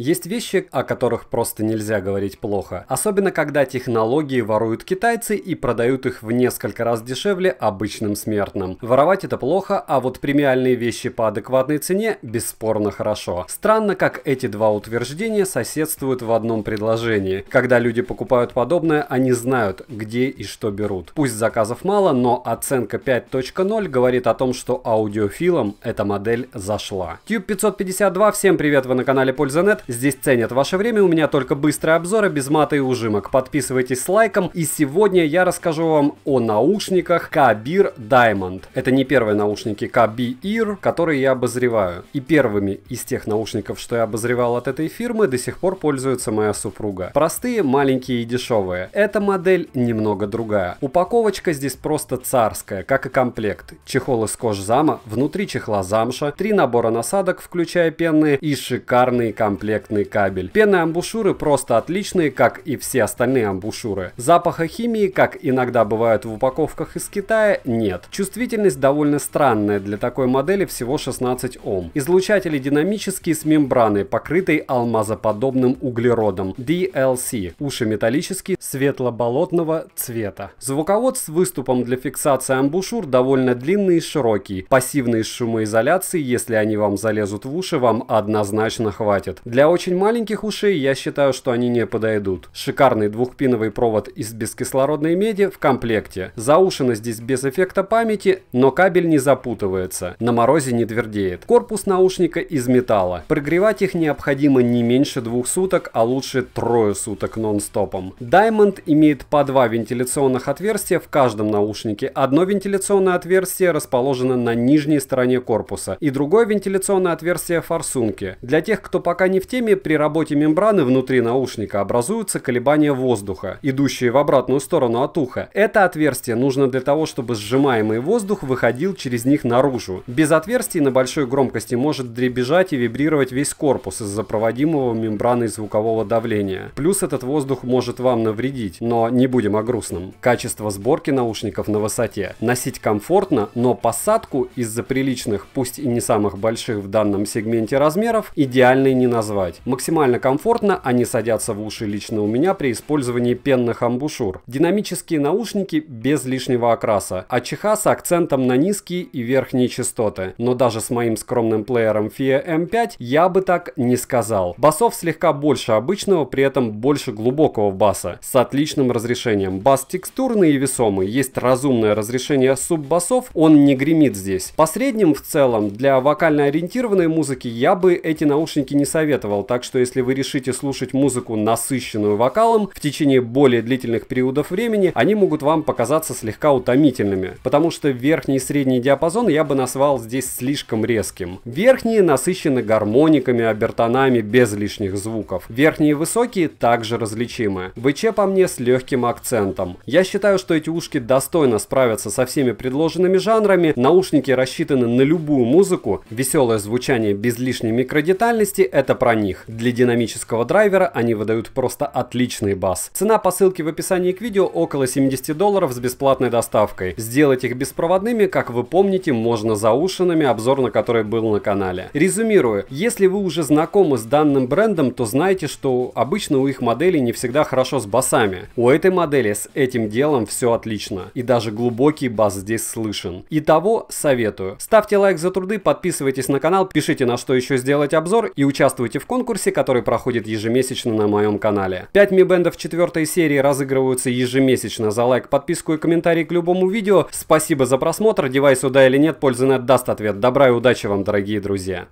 Есть вещи, о которых просто нельзя говорить плохо, особенно когда технологии воруют китайцы и продают их в несколько раз дешевле обычным смертным. Воровать это плохо, а вот премиальные вещи по адекватной цене бесспорно хорошо. Странно, как эти два утверждения соседствуют в одном предложении. Когда люди покупают подобное, они знают, где и что берут. Пусть заказов мало, но оценка 5.0 говорит о том, что аудиофилам эта модель зашла. Tube 552, всем привет, вы на канале Пользанет. Здесь ценят ваше время, у меня только быстрые обзоры, без мата и ужимок. Подписывайтесь с лайком, и сегодня я расскажу вам о наушниках Kabir Diamond. Это не первые наушники Kabir, которые я обозреваю. И первыми из тех наушников, что я обозревал от этой фирмы, до сих пор пользуется моя супруга. Простые, маленькие и дешевые. Эта модель немного другая. Упаковочка здесь просто царская, как и комплект. Чехол из кожзама, внутри чехла замша, три набора насадок, включая пенные, и шикарный комплект некорректный кабель. Пены амбушюры просто отличные, как и все остальные амбушюры. Запаха химии, как иногда бывают в упаковках из Китая, нет. Чувствительность довольно странная, для такой модели всего 16 Ом. Излучатели динамические с мембраной, покрытой алмазоподобным углеродом, DLC, уши металлические, светло-болотного цвета. Звуковод с выступом для фиксации амбушюр довольно длинный и широкий. Пассивной шумоизоляции, если они вам залезут в уши, вам однозначно хватит. Для для очень маленьких ушей я считаю, что они не подойдут. Шикарный двухпиновый провод из бескислородной меди в комплекте. Заушено здесь без эффекта памяти, но кабель не запутывается. На морозе не твердеет. Корпус наушника из металла. Прогревать их необходимо не меньше двух суток, а лучше трое суток нон-стопом. Diamond имеет по два вентиляционных отверстия в каждом наушнике. Одно вентиляционное отверстие расположено на нижней стороне корпуса и другое вентиляционное отверстие форсунки. Для тех, кто пока не в теме, схеме при работе мембраны внутри наушника образуются колебания воздуха, идущие в обратную сторону от уха. Это отверстие нужно для того, чтобы сжимаемый воздух выходил через них наружу. Без отверстий на большой громкости может дребезжать и вибрировать весь корпус из-за проводимого мембраной звукового давления. Плюс этот воздух может вам навредить, но не будем о грустном. Качество сборки наушников на высоте. Носить комфортно, но посадку из-за приличных, пусть и не самых больших в данном сегменте размеров, идеальной не назвать спать. Максимально комфортно они садятся в уши лично у меня при использовании пенных амбушюр. Динамические наушники без лишнего окраса, а ЧХ с акцентом на низкие и верхние частоты. Но даже с моим скромным плеером FIA M5 я бы так не сказал. Басов слегка больше обычного, при этом больше глубокого баса, с отличным разрешением. Бас текстурный и весомый, есть разумное разрешение суббасов, он не гремит здесь. По средним в целом, для вокально ориентированной музыки я бы эти наушники не советовал, советовал, так что если вы решите слушать музыку, насыщенную вокалом, в течение более длительных периодов времени, они могут вам показаться слегка утомительными, потому что верхний и средний диапазон я бы назвал здесь слишком резким. Верхние насыщены гармониками, обертонами без лишних звуков. Верхние и высокие также различимы. ВЧ по мне с легким акцентом. Я считаю, что эти ушки достойно справятся со всеми предложенными жанрами, наушники рассчитаны на любую музыку, веселое звучание без лишней микродетальности — это про них. Для динамического драйвера они выдают просто отличный бас. Цена по ссылке в описании к видео около 70 долларов с бесплатной доставкой. Сделать их беспроводными, как вы помните, можно за обзор на который был на канале. Резюмирую, если вы уже знакомы с данным брендом, то знаете, что обычно у их моделей не всегда хорошо с басами. У этой модели с этим делом все отлично. И даже глубокий бас здесь слышен. Итого советую. Ставьте лайк за труды, подписывайтесь на канал, пишите на что еще сделать обзор и участвуйте в конкурсе, который проходит ежемесячно на моем канале. 5 мибендов 4 серии разыгрываются ежемесячно. За лайк, подписку и комментарий к любому видео. Спасибо за просмотр. девайс да или нет, пользы нет даст ответ. Добра и удачи вам, дорогие друзья.